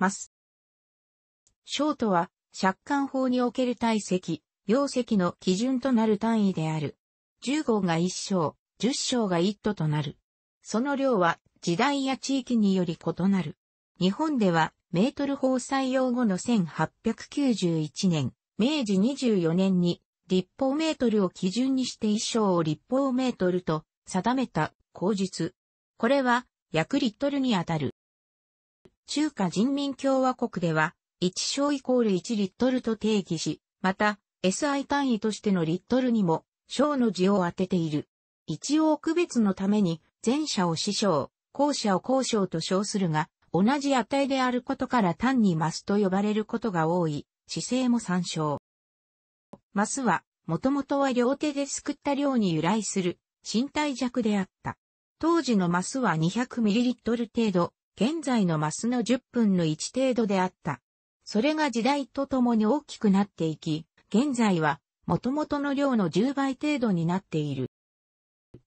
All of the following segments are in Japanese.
ます。ショートは、借款法における体積、容積の基準となる単位である。10号が1章、10章が1都となる。その量は時代や地域により異なる。日本ではメートル法採用後の1891年、明治24年に立方メートルを基準にして一章を立方メートルと定めた口実。これは約リットルにあたる中華人民共和国では、1小イコール1リットルと定義し、また、SI 単位としてのリットルにも、小の字を当てている。一応区別のために、前者を師匠、後者を後章と称するが、同じ値であることから単にマスと呼ばれることが多い、姿勢も参照。マスは、もともとは両手ですくった量に由来する、身体弱であった。当時のマスは 200ml 程度、現在のマスの10分の1程度であった。それが時代とともに大きくなっていき、現在は元々の量の10倍程度になっている。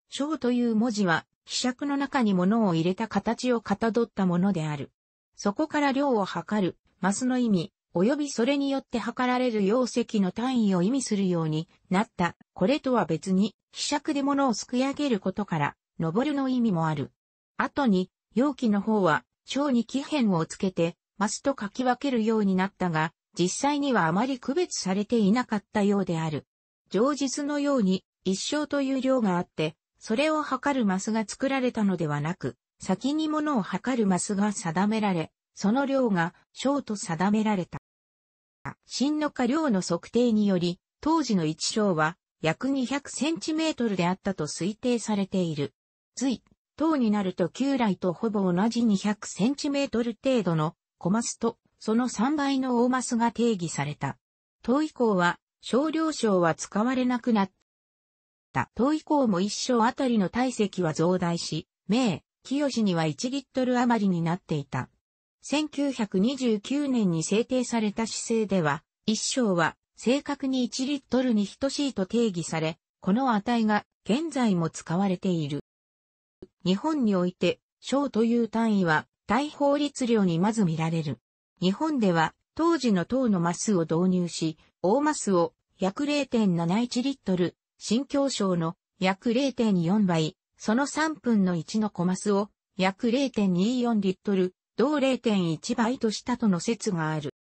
章という文字は、希釈の中に物を入れた形をかたどったものである。そこから量を測る、マスの意味、及びそれによって測られる容積の単位を意味するようになった。これとは別に、希釈で物をすくい上げることから、登るの意味もある。後に、容器の方は、章に起辺をつけて、マスと書き分けるようになったが、実際にはあまり区別されていなかったようである。上実のように、一生という量があって、それを測るマスが作られたのではなく、先に物を測るマスが定められ、その量が章と定められた。真の化量の測定により、当時の一章は約200センチメートルであったと推定されている。随等になると旧来とほぼ同じ2 0 0トル程度の小マスとその3倍の大マスが定義された。等以降は少量小は使われなくなった。等以降も一生あたりの体積は増大し、名、清には1リットル余りになっていた。1929年に制定された姿勢では、一生は正確に1リットルに等しいと定義され、この値が現在も使われている。日本において、小という単位は、大法律令にまず見られる。日本では、当時の塔のマスを導入し、大マスを約0.71リットル、新京省の約0.4倍、その3分の1のコマスを約0.24リットル、同0.1倍としたとの説がある。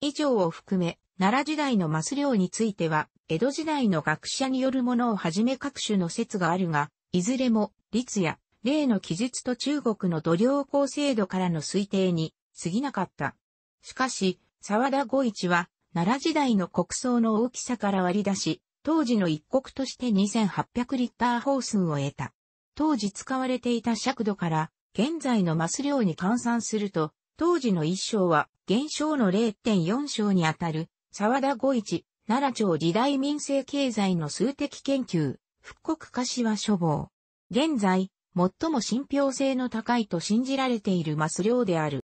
以上を含め、奈良時代のマス量については、江戸時代の学者によるものをはじめ各種の説があるが、いずれも、律や、例の記述と中国の度量公制度からの推定に過ぎなかった。しかし、沢田五一は、奈良時代の国葬の大きさから割り出し、当時の一国として2800リッター放寸を得た。当時使われていた尺度から、現在のマス量に換算すると、当時の一章は、現象の0.4章にあたる、沢田五一、奈良町時代民生経済の数的研究、復刻は書房。現在、最も信憑性の高いと信じられているマス量である。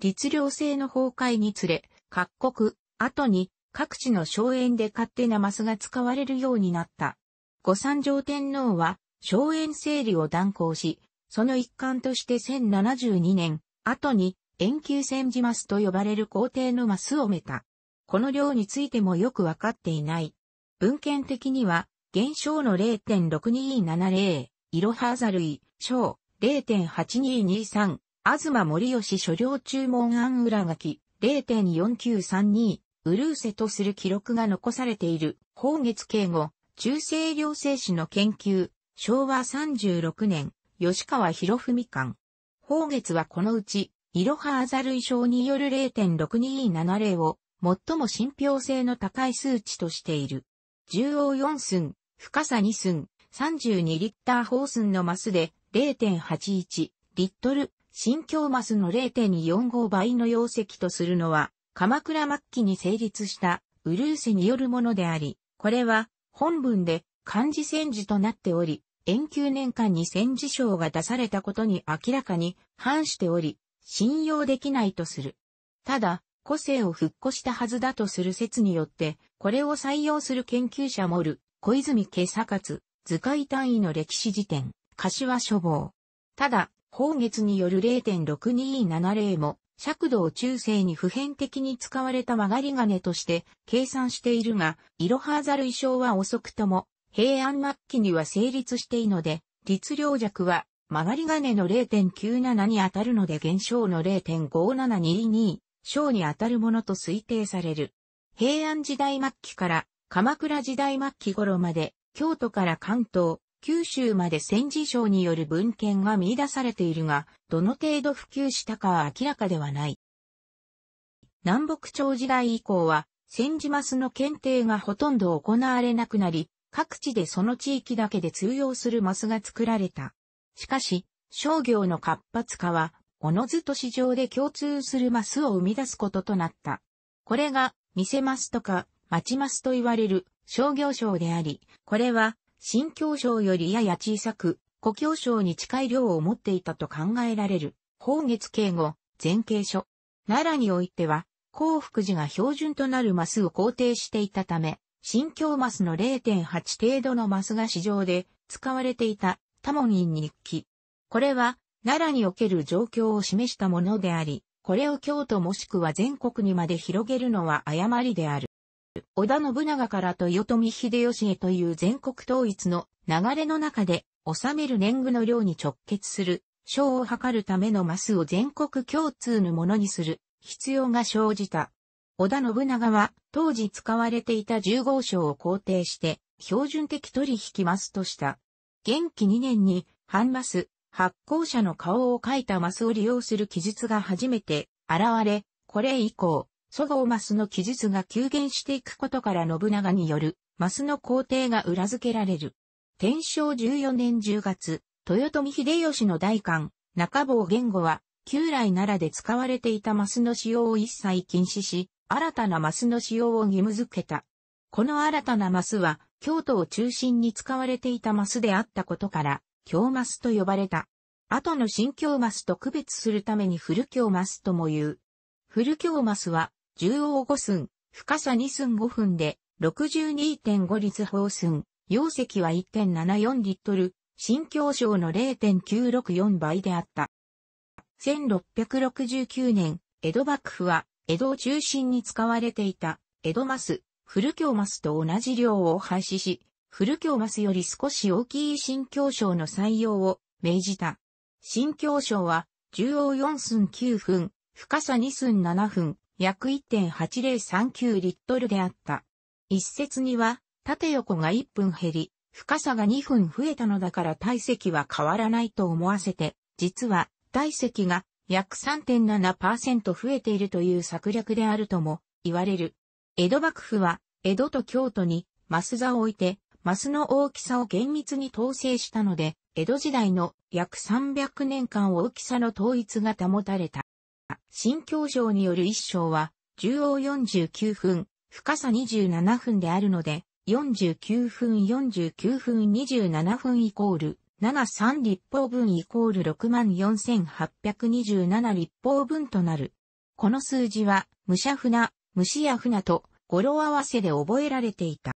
律令制の崩壊につれ、各国、後に各地の荘園で勝手なマスが使われるようになった。五三条天皇は、荘園整理を断行し、その一環として1072年、後に、遠久戦時マスと呼ばれる皇帝のマスをめた。この量についてもよくわかっていない。文献的には、現象の0 6 2 7 0いハーザルイ、小、0.8223、アズマ森吉所領注文案裏書き、0.4932、ウルーセとする記録が残されている、宝月敬語、中世良生史の研究、昭和36年、吉川博文館。宝月はこのうち、イロハあザルイ症による0.6270を、最も信憑性の高い数値としている。重要四寸、深さ2寸、32リッターホースンのマスで0.81リットル、新京マスの0.45倍の容積とするのは、鎌倉末期に成立したウルーセによるものであり、これは本文で漢字戦時となっており、延久年間に戦時賞が出されたことに明らかに反しており、信用できないとする。ただ、個性を復古したはずだとする説によって、これを採用する研究者もる。小泉家左活、図解単位の歴史辞典、柏書房。ただ、宝月による0.6270も、尺度を中世に普遍的に使われた曲がり金として計算しているが、いろはざる衣装は遅くとも、平安末期には成立していので、律令尺は曲がり金の0.97に当たるので現象の0.5722、章に当たるものと推定される。平安時代末期から鎌倉時代末期頃まで、京都から関東、九州まで戦時省による文献が見出されているが、どの程度普及したかは明らかではない。南北朝時代以降は、戦時マスの検定がほとんど行われなくなり、各地でその地域だけで通用するマスが作られた。しかし、商業の活発化は、おのずと市場で共通するマスを生み出すこととなった。これが、偽マスとか、町マスと言われる商業省であり、これは、新京省よりやや小さく、故郷省に近い量を持っていたと考えられる、宝月敬語、前景書。奈良においては、幸福寺が標準となるマスを肯定していたため、新京マスの0.8程度のマスが市場で使われていた多門院日記。これは奈良における状況を示したものであり、これを京都もしくは全国にまで広げるのは誤りである。織田信長から豊臣秀吉へという全国統一の流れの中で、収める年貢の量に直結する、賞を図るためのマスを全国共通のものにする、必要が生じた。織田信長は、当時使われていた10号賞を肯定して、標準的取引マスとした。元気2年に、半マス、発行者の顔を描いたマスを利用する記述が初めて現れ、これ以降、そごうマスの記述が急減していくことから信長による、マスの皇帝が裏付けられる。天正14年10月、豊臣秀吉の大官、中坊言語は、旧来奈良で使われていたマスの使用を一切禁止し、新たなマスの使用を義務付けた。この新たなマスは、京都を中心に使われていたマスであったことから、京マスと呼ばれた。後の新京マスと区別するために古京マスとも言う。古京マスは、縦横5寸、深さ2寸5分で、62.5立方寸、容積は1.74リットル、新京省の0.964倍であった。1669年、江戸幕府は、江戸を中心に使われていた、江戸マス、古京マスと同じ量を廃止し、古京マスより少し大きい新京省の採用を命じた。新京省は、縦横4寸9分、深さ2寸7分、約1.8039リットルであった。一説には、縦横が1分減り、深さが2分増えたのだから体積は変わらないと思わせて、実は体積が約3.7%増えているという策略であるとも言われる。江戸幕府は、江戸と京都にマス座を置いて、マスの大きさを厳密に統制したので、江戸時代の約300年間大きさの統一が保たれた。新教省による一章は、縦央49分、深さ27分であるので、49分49分27分イコール、73立方分イコール64,827立方分となる。この数字は、武者船、虫や船と語呂合わせで覚えられていた。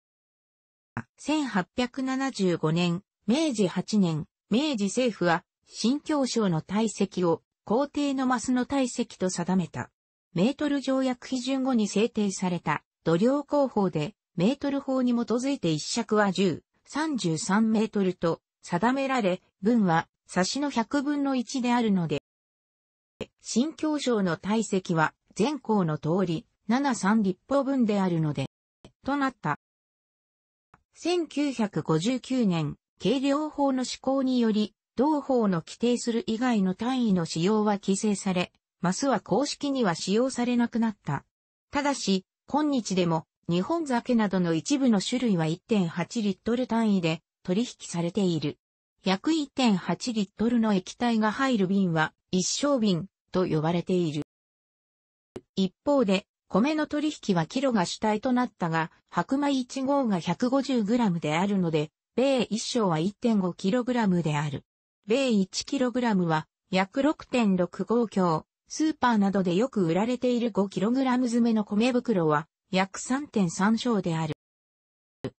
1875年、明治8年、明治政府は、新教省の体積を皇帝のマスの体積と定めた。メートル条約批准後に制定された土量工法でメートル法に基づいて一尺は10、33メートルと定められ、分は差しの100分の1であるので、新教省の体積は全校の通り73立方分であるので、となった。1959年、軽量法の施行により、同法の規定する以外の単位の使用は規制され、マスは公式には使用されなくなった。ただし、今日でも、日本酒などの一部の種類は1.8リットル単位で取引されている。約1.8リットルの液体が入る瓶は一升瓶と呼ばれている。一方で、米の取引はキロが主体となったが、白米1号が1 5 0ムであるので、米1升は1 5ラムである。0.1kg は約6.65強、スーパーなどでよく売られている 5kg 詰めの米袋は約3.3升である。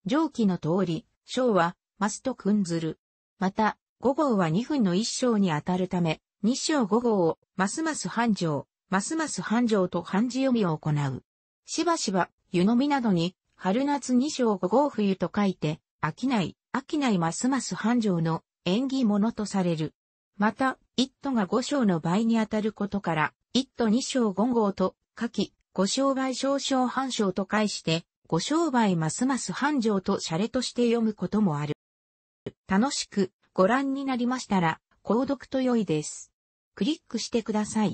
上記の通り、章はマスとんずる。また、5号は2分の1章に当たるため、2章5号をますます繁盛、ますます繁盛と漢字読みを行う。しばしば、湯飲みなどに、春夏2章5号冬と書いて、飽きない、飽きないますます繁盛の縁起物とされる。また、一都が五章の倍にあたることから、一都二章五号と、下記、五商売少々繁章と解して、五商売ますます繁盛と洒落として読むこともある。楽しくご覧になりましたら、購読と良いです。クリックしてください。